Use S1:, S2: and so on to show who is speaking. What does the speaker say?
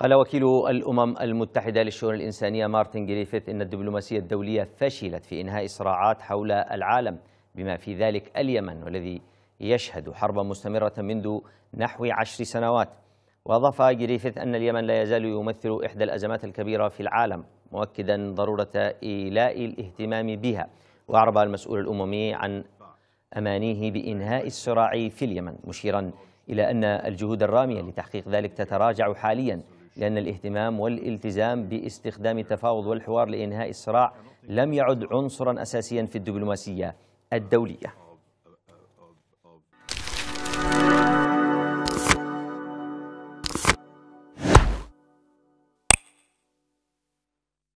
S1: قال وكيل الأمم المتحدة للشؤون الإنسانية مارتن جريفيث إن الدبلوماسية الدولية فشلت في إنهاء صراعات حول العالم بما في ذلك اليمن والذي يشهد حربا مستمرة منذ نحو عشر سنوات وأضاف جريفيث أن اليمن لا يزال يمثل إحدى الأزمات الكبيرة في العالم مؤكدا ضرورة إيلاء الاهتمام بها وأعرب المسؤول الأممي عن أمانيه بإنهاء الصراع في اليمن مشيرا إلى أن الجهود الرامية لتحقيق ذلك تتراجع حاليا لأن الاهتمام والالتزام باستخدام التفاوض والحوار لإنهاء الصراع لم يعد عنصرا أساسيا في الدبلوماسية الدولية